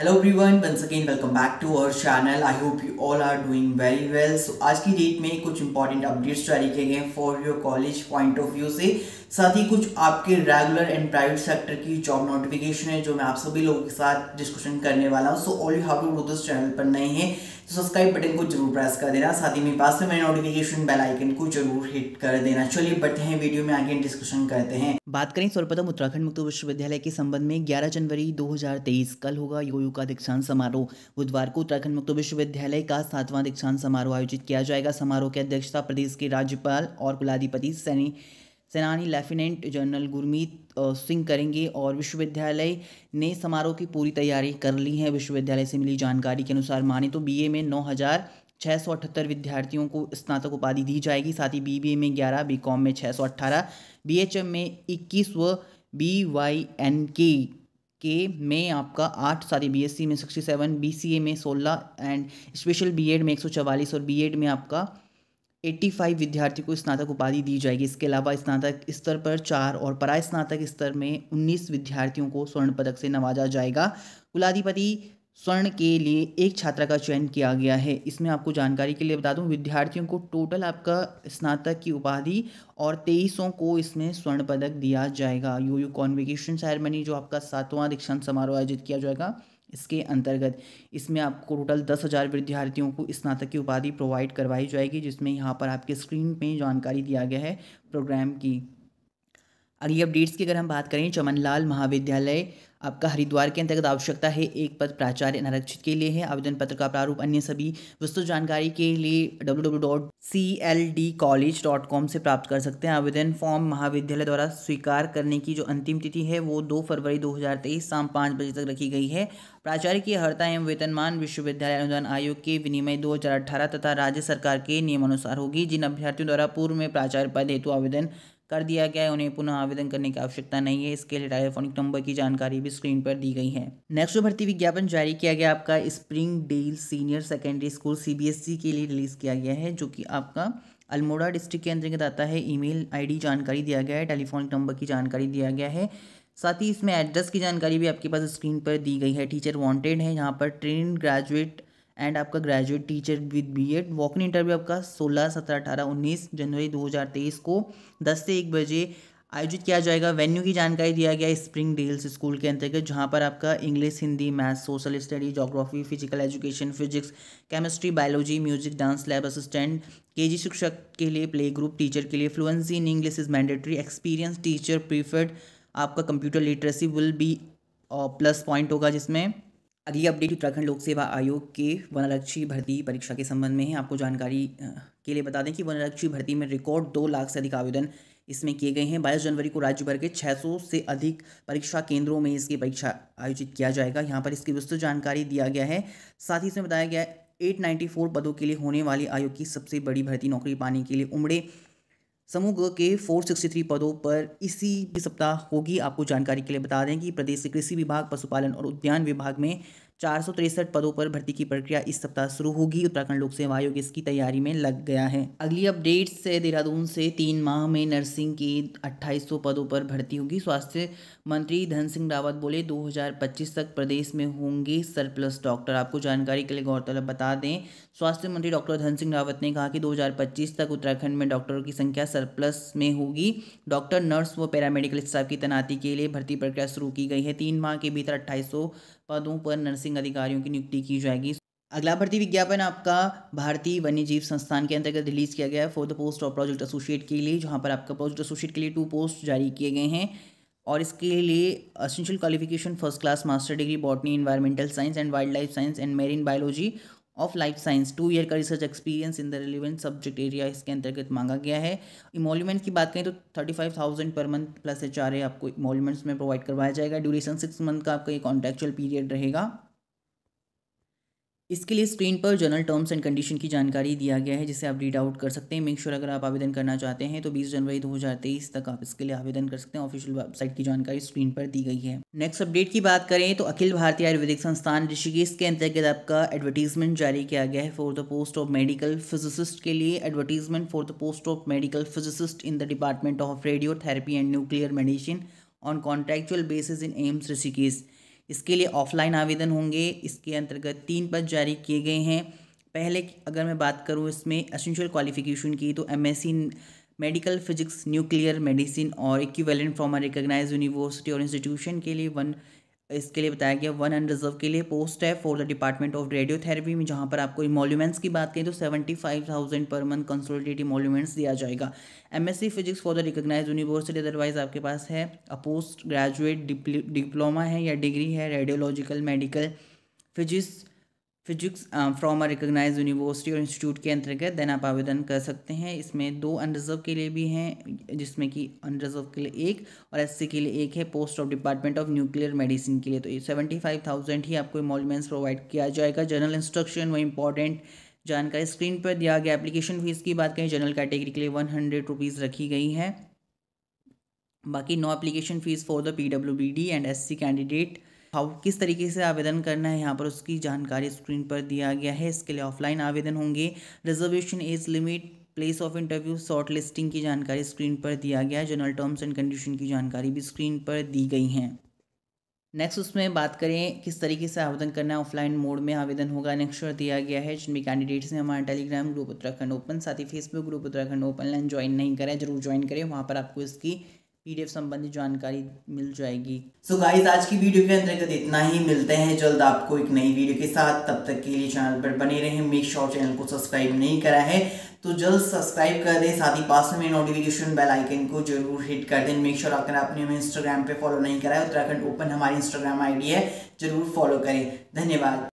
hello everyone once again welcome back to our channel I hope you all are doing very well so आज की date में कुछ important updates जारी किए गए हैं for your college point of view से साथ ही कुछ आपके रेगुलर एंड प्राइवेट सेक्टर की जॉब नोटिफिकेशन है जो मैं आप सभी लोगों के साथ डिस्कशन करने वाला हूँ so all you have to this channel पर नए हैं तो सब्सक्राइब बटन को जरूर प्रेस कर देना साथ ही मेरे पास में मेरे नोटिफिकेशन बेल आइकन को जरूर हिट कर देना चलिए बढ़ते हैं वीडियो में आगे डिस्कशन करते हैं बात करें सर्वप्रथम उत्तराखंड मुक्त विश्वविद्यालय के संबंध में 11 जनवरी 2023 कल होगा योयू का दीक्षांत समारोह बुधवार को उत्तराखंड मुक्त विश्वविद्यालय का सातवां दीक्षांत समारोह आयोजित किया जाएगा समारोह की अध्यक्षता प्रदेश के राज्यपाल और कुलाधिपति सैनी सेनानी लेफ्टिनेंट जनरल गुरमीत सिंह करेंगे और विश्वविद्यालय ने समारोह की पूरी तैयारी कर ली है विश्वविद्यालय से मिली जानकारी के अनुसार माने तो बीए में नौ हज़ार छः सौ अठहत्तर विद्यार्थियों को स्नातक उपाधि दी जाएगी साथ ही बीबीए में ग्यारह बीकॉम में छः सौ अट्ठारह बी में इक्कीस व बी वाई एन के के में आपका आठ साथ ही बी में सिक्सटी सेवन बी में सोलह एंड स्पेशल बी में एक सौ चवालीस और बी में आपका 85 विद्यार्थी को स्नातक उपाधि दी जाएगी इसके अलावा स्नातक स्तर पर चार और पराय स्नातक स्तर में 19 विद्यार्थियों को स्वर्ण पदक से नवाजा जाएगा कुलाधिपति स्वर्ण के लिए एक छात्रा का चयन किया गया है इसमें आपको जानकारी के लिए बता दूं विद्यार्थियों को टोटल आपका स्नातक की उपाधि और तेईसों को इसमें स्वर्ण पदक दिया जाएगा यू यू कॉन्विकेशन सेरेमनी जो आपका सातवां दीक्षांत समारोह आयोजित किया जाएगा इसके अंतर्गत इसमें आपको टोटल दस हज़ार विद्यार्थियों को स्नातक की उपाधि प्रोवाइड करवाई जाएगी जिसमें यहाँ पर आपके स्क्रीन पे जानकारी दिया गया है प्रोग्राम की अगली अपडेट्स की अगर हम बात करें चमन लाल महाविद्यालय आपका हरिद्वार के अंतर्गत आवश्यकता है एक पद प्राचार्य अनारक्षित के लिए है आवेदन पत्र का प्रारूप अन्य सभी विस्तृत जानकारी के लिए डब्ल्यू से प्राप्त कर सकते हैं आवेदन फॉर्म महाविद्यालय द्वारा स्वीकार करने की जो अंतिम तिथि है वो दो फरवरी 2023 शाम पाँच बजे तक रखी गई है प्राचार्य की हड़ता एवं वेतनमान विश्वविद्यालय अनुदान आयोग के विनिमय दो तथा राज्य सरकार के नियमानुसार होगी जिन अभ्यर्थियों द्वारा पूर्व में प्राचार्य पद हेतु आवेदन कर दिया गया है उन्हें पुनः आवेदन करने की आवश्यकता नहीं है इसके लिए टेलीफोनिक नंबर की जानकारी भी स्क्रीन पर दी गई है नेक्स्ट जो भर्ती विज्ञापन जारी किया गया आपका Spring Dale senior secondary school C e के लिए रिलीज़ किया गया है जो कि आपका अल्मोड़ा डिस्ट्रिक्ट के अंतर्गत आता है ईमेल आईडी जानकारी दिया गया है टेलीफोनिक नंबर की जानकारी दिया गया है साथ ही इसमें एड्रेस की जानकारी भी आपके पास स्क्रीन पर दी गई है टीचर वांटेड है यहाँ पर ट्रेन ग्रेजुएट एंड आपका graduate teacher with B Ed in interview आपका सोलह सत्रह अठारह उन्नीस जनवरी दो हज़ार तेईस को दस से एक बजे आयोजित किया जाएगा वेन्यू की जानकारी दिया गया स्प्रिंग डेल्स स्कूल के अंतर्गत जहाँ पर आपका English Hindi maths social study geography physical education physics chemistry biology music dance lab assistant जी शिक्षक के लिए प्ले ग्रुप टीचर के लिए fluency in English is mandatory experience teacher preferred आपका computer literacy will be plus point होगा जिसमें अगली अपडेट उत्तराखंड लोक सेवा आयोग के वनरक्षी भर्ती परीक्षा के संबंध में है आपको जानकारी के लिए बता दें कि वनरक्षी भर्ती में रिकॉर्ड दो लाख से अधिक आवेदन इसमें किए गए हैं बाईस जनवरी को राज्य भर के 600 से अधिक परीक्षा केंद्रों में इसकी परीक्षा आयोजित किया जाएगा यहाँ पर इसकी विस्तृत जानकारी दिया गया है साथ ही इसमें बताया गया है एट पदों के लिए होने वाली आयोग की सबसे बड़ी भर्ती नौकरी पाने के लिए उमड़े समूह के 463 पदों पर इसी भी सप्ताह होगी आपको जानकारी के लिए बता दें कि प्रदेश के कृषि विभाग पशुपालन और उद्यान विभाग में चार पदों पर भर्ती की प्रक्रिया इस सप्ताह शुरू होगी उत्तराखंड लोक सेवा आयोग इसकी तैयारी में लग गया है अगली अपडेट से देहरादून से तीन माह में नर्सिंग की 2800 पदों पर भर्ती होगी स्वास्थ्य मंत्री धन सिंह रावत बोले 2025 तक प्रदेश में होंगे सरप्लस डॉक्टर आपको जानकारी के लिए गौरतलब बता दें स्वास्थ्य मंत्री डॉक्टर धन सिंह रावत ने कहा कि दो तक उत्तराखंड में डॉक्टरों की संख्या सरप्लस में होगी डॉक्टर नर्स व पैरामेडिकल स्टाफ की तैनाती के लिए भर्ती प्रक्रिया शुरू की गई है तीन माह के भीतर अट्ठाईस पदों पर नर्सिंग अधिकारियों की नियुक्ति की जाएगी अगला भर्ती विज्ञापन आपका भारतीय वन्यजीव संस्थान के अंतर्गत रिलीज किया गया है for the post of project associate के लिए जहां पर आपका प्रोजेक्ट एसोसिएट के लिए टू पोस्ट जारी किए गए हैं और इसके लिए essential qualification first class master degree botany environmental science and wildlife science and marine biology of life science two year का research experience in the relevant subject area इसके अंतर्गत मांगा गया है इमोल्यूमेंट की बात करें तो thirty five thousand per month plus H R आपको इमोल्यूमेंट्स में प्रोवाइड करवाया जाएगा ड्यूरेशन सिक्स मंथ का आपका ये कॉन्ट्रेक्चुअल पीरियड रहेगा इसके लिए स्क्रीन पर जनरल टर्म्स एंड कंडीशन की जानकारी दिया गया है जिसे आप रीड आउट कर सकते हैं मेक श्योर sure अगर आप आवेदन करना चाहते हैं तो 20 जनवरी 2023 तक आप इसके लिए आवेदन कर सकते हैं ऑफिशियल वेबसाइट की जानकारी स्क्रीन पर दी गई है नेक्स्ट अपडेट की बात करें तो अखिल भारतीय आयुर्वेदिक संस्थान ऋषिकेश के अंतर्गत आपका एडवर्टीजमेंट जारी किया गया है for the post of medical physicist के लिए advertisement for the post of medical physicist in the department of radiotherapy and nuclear medicine on contractual basis in AIIMS Rishikesh इसके लिए ऑफलाइन आवेदन होंगे इसके अंतर्गत तीन पद जारी किए गए हैं पहले अगर मैं बात करूँ इसमें असेंशियल क्वालिफिकेशन की तो M medical physics nuclear medicine और equivalent from a recognise university और इंस्टीट्यूशन के लिए वन इसके लिए बताया गया वन एंड रिजर्व के लिए पोस्ट है for the department of radiotherapy में जहाँ पर आपको इमोल्यूमेंट्स की बात करें तो seventy five thousand per month consolidated emoluments दिया जाएगा MSc physics for the recognise university otherwise आपके पास है अ पोस्ट ग्रेजुएट डिप्लोमा है या डिग्री है radiological medical physics physics from a recognise university और इंस्टीट्यूट के अंतर्गत देन आप आवेदन कर सकते हैं इसमें दो अनरिजर्व के लिए भी हैं जिसमें कि अनरिजर्व के लिए एक और एस के लिए एक है post of department of nuclear medicine के लिए तो ये सेवेंटी फाइव थाउजेंड ही आपको इमोलमेंट्स प्रोवाइड किया जाएगा जनरल इंस्ट्रक्शन वो इंपॉर्टेंट जानकारी स्क्रीन पर दिया गया एप्लीकेशन फीस की बात करें जनरल कैटेगरी के लिए वन हंड्रेड रुपीज़ रखी गई है बाकी no application fee for the P W B D and S C candidate how किस तरीके से आवेदन करना है यहाँ पर उसकी जानकारी स्क्रीन पर दिया गया है इसके लिए ऑफलाइन आवेदन होंगे reservation age limit place of interview shortlisting की जानकारी स्क्रीन पर दिया गया है जनरल टर्म्स एंड कंडीशन की जानकारी भी स्क्रीन पर दी गई हैं नेक्स्ट उसमें बात करें किस तरीके से आवेदन करना है ऑफलाइन मोड में आवेदन होगा नेक्स्ट दिया गया है जिनमें कैंडिडेट्स ने हमारा टेलीग्राम ग्रुप उत्तराखंड ओपन साथ ही Facebook group Uttarakhand open line join नहीं करें जरूर ज्वाइन करें वहाँ पर आपको इसकी पीडीएफ संबंधी जानकारी मिल जाएगी सो so गाइस आज की वीडियो के अंतर्गत इतना ही मिलते हैं जल्द आपको एक नई वीडियो के साथ तब तक के लिए चैनल पर बने रहें मेक श्योर चैनल को सब्सक्राइब नहीं करा है तो जल्द सब्सक्राइब कर दें साथ ही पास में नोटिफिकेशन बेल आइकन को जरूर हिट कर दें मेक श्योर अगर आपने हमें इंस्टाग्राम पर फॉलो नहीं करा है उत्तराखंड ओपन हमारी इंस्टाग्राम आईडी है जरूर फॉलो करें धन्यवाद